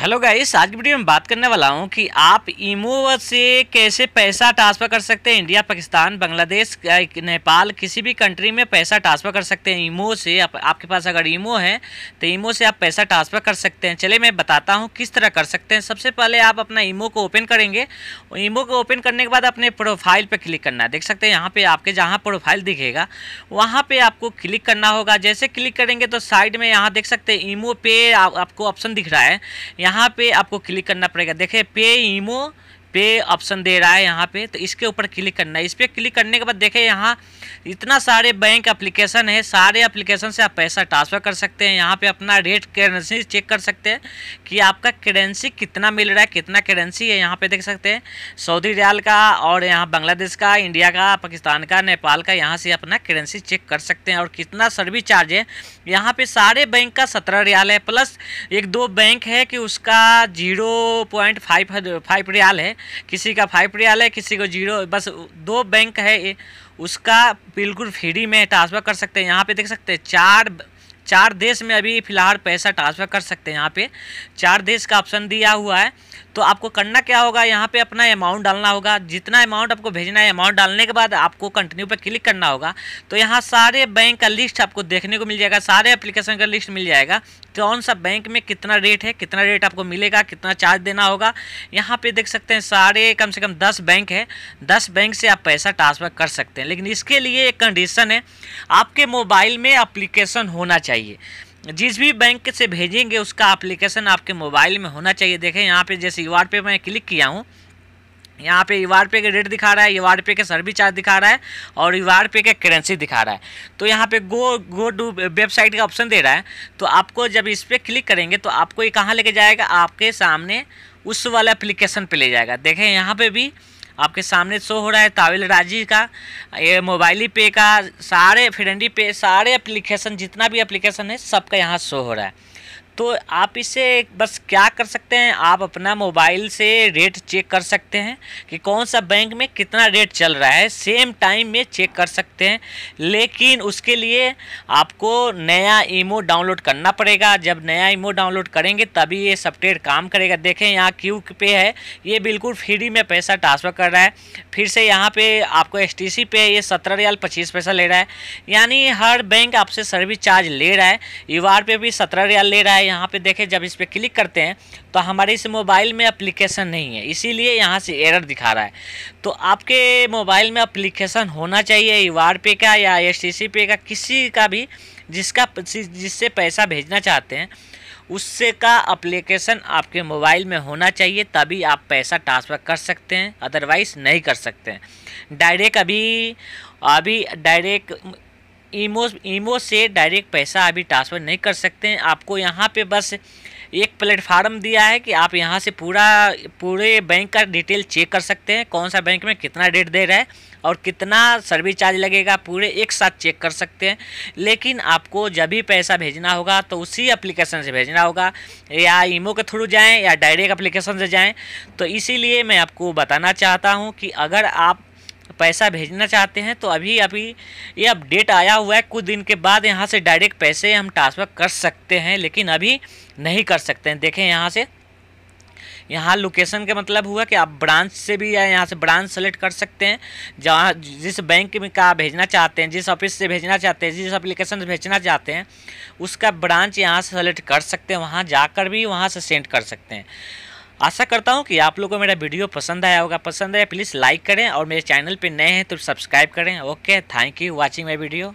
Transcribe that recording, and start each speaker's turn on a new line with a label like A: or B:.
A: hello guys आज की video में बात करने वाला हूं कि आप ईमो से कैसे पैसा ट्रांसफ़र कर सकते हैं इंडिया पाकिस्तान बांग्लादेश नेपाल किसी भी कंट्री में पैसा ट्रांसफ़र कर सकते हैं ईमो से आप, आपके पास अगर ईमो है तो ईमो से आप पैसा ट्रांसफ़र कर सकते हैं चलिए मैं बताता हूं किस तरह कर सकते हैं सबसे पहले आप अपना ईमो को ओपन करेंगे ईमो को ओपन करने के बाद अपने प्रोफाइल पर क्लिक करना है देख सकते हैं यहाँ पर आपके जहाँ प्रोफाइल दिखेगा वहाँ पर आपको क्लिक करना होगा जैसे क्लिक करेंगे तो साइड में यहाँ देख सकते हैं ईमो पे आपको ऑप्शन दिख रहा है यहाँ पे आपको क्लिक करना पड़ेगा देखे पे ईमो पे ऑप्शन दे रहा है यहाँ पे तो इसके ऊपर क्लिक करना है इस पर क्लिक करने के बाद देखें यहाँ इतना सारे बैंक एप्लीकेशन है सारे एप्लीकेशन से आप पैसा ट्रांसफ़र कर सकते हैं यहाँ पे अपना रेट करेंसी चेक कर सकते हैं कि आपका करेंसी कितना मिल रहा है कितना करेंसी है यहाँ पे देख सकते हैं सऊदी रियाल का और यहाँ बांग्लादेश का इंडिया का पाकिस्तान का नेपाल का यहाँ से अपना करेंसी चेक कर सकते हैं और कितना सर्विस चार्ज है यहाँ पर सारे बैंक का सत्रह रियाल है प्लस एक दो बैंक है कि उसका जीरो पॉइंट फाइव फाइव रियाल है किसी का फाइव रियाल है किसी को जीरो बस दो बैंक है उसका बिल्कुल फ्री में ट्रांसफ़र कर सकते हैं यहाँ पे देख सकते हैं चार चार देश में अभी फ़िलहाल पैसा ट्रांसफ़र कर सकते हैं यहाँ पे चार देश का ऑप्शन दिया हुआ है तो आपको करना क्या होगा यहाँ पे अपना अमाउंट डालना होगा जितना अमाउंट आपको भेजना है अमाउंट डालने के बाद आपको कंटिन्यू पर क्लिक करना होगा तो यहाँ सारे बैंक का लिस्ट आपको देखने को मिल जाएगा सारे एप्लीकेशन का लिस्ट मिल जाएगा कौन सा बैंक में कितना रेट है कितना रेट आपको मिलेगा कितना चार्ज देना होगा यहाँ पे देख सकते हैं सारे कम से कम दस बैंक है दस बैंक से आप पैसा ट्रांसफ़र कर सकते हैं लेकिन इसके लिए एक कंडीशन है आपके मोबाइल में अप्लीकेशन होना चाहिए जिस भी बैंक से भेजेंगे उसका एप्लीकेशन आपके मोबाइल में होना चाहिए देखें यहाँ पे जैसे यू पे मैं क्लिक किया हूँ यहाँ पे यू पे के रेट दिखा रहा है यू पे के सर्विस चार्ज दिखा रहा है और यू पे के करेंसी दिखा रहा है तो यहाँ पे गो गो टू वेबसाइट का ऑप्शन दे रहा है तो आपको जब इस पर क्लिक करेंगे तो आपको ये कहाँ लेके जाएगा आपके सामने उस वाला एप्लीकेशन पर ले जाएगा देखें यहाँ पे भी आपके सामने शो हो रहा है ताविल राजी का ये मोबाइली पे का सारे फ्रेंडी पे सारे एप्लीकेशन जितना भी एप्लीकेशन है सबका यहाँ शो हो रहा है तो आप इसे बस क्या कर सकते हैं आप अपना मोबाइल से रेट चेक कर सकते हैं कि कौन सा बैंक में कितना रेट चल रहा है सेम टाइम में चेक कर सकते हैं लेकिन उसके लिए आपको नया ईमो डाउनलोड करना पड़ेगा जब नया ईमो डाउनलोड करेंगे तभी ये सॉफ्टवेयर काम करेगा देखें यहाँ क्यू पे है ये बिल्कुल फ्री में पैसा ट्रांसफ़र कर रहा है फिर से यहाँ पर आपको एस पे ये सत्रह रियाल पच्चीस पैसा ले रहा है यानी हर बैंक आपसे सर्विस चार्ज ले रहा है यू पे भी सत्रह रियाल ले रहा है यहाँ पे देखें जब इस पर क्लिक करते हैं तो हमारे इस मोबाइल में अप्लीकेशन नहीं है इसीलिए यहाँ से एरर दिखा रहा है तो आपके मोबाइल में अप्लीकेशन होना चाहिए यू पे का या एस पे का किसी का भी जिसका जिससे पैसा भेजना चाहते हैं उससे का अप्लीकेशन आपके मोबाइल में होना चाहिए तभी आप पैसा ट्रांसफ़र कर सकते हैं अदरवाइज़ नहीं कर सकते डायरेक्ट अभी अभी डायरेक्ट ईमो ईमो से डायरेक्ट पैसा अभी ट्रांसफ़र नहीं कर सकते हैं आपको यहाँ पे बस एक प्लेटफार्म दिया है कि आप यहाँ से पूरा पूरे बैंक का डिटेल चेक कर सकते हैं कौन सा बैंक में कितना रेट दे रहा है और कितना सर्विस चार्ज लगेगा पूरे एक साथ चेक कर सकते हैं लेकिन आपको जब भी पैसा भेजना होगा तो उसी एप्लीकेशन से भेजना होगा या ईमो के थ्रू जाएं या डायरेक्ट एप्लीकेशन से जाएं तो इसीलिए मैं आपको बताना चाहता हूं कि अगर आप पैसा भेजना चाहते हैं तो अभी अभी ये अपडेट आया हुआ है कुछ दिन के बाद यहाँ से डायरेक्ट पैसे हम ट्रांसफ़र कर सकते हैं लेकिन अभी नहीं कर सकते हैं देखें यहाँ से यहाँ लोकेशन के मतलब हुआ कि आप ब्रांच से भी या यहाँ से ब्रांच सेलेक्ट कर सकते हैं जहाँ जिस बैंक में का भेजना चाहते हैं जिस ऑफिस से भेजना चाहते हैं जिस अप्लीकेशन से भेजना चाहते हैं उसका ब्रांच यहाँ से सेलेक्ट कर सकते हैं वहाँ जाकर भी वहाँ से सेंड कर सकते हैं आशा करता हूँ कि आप लोगों को मेरा वीडियो पसंद आया होगा पसंद आया प्लीज़ लाइक करें और मेरे चैनल पर नए हैं तो सब्सक्राइब करें okay thank you watching my video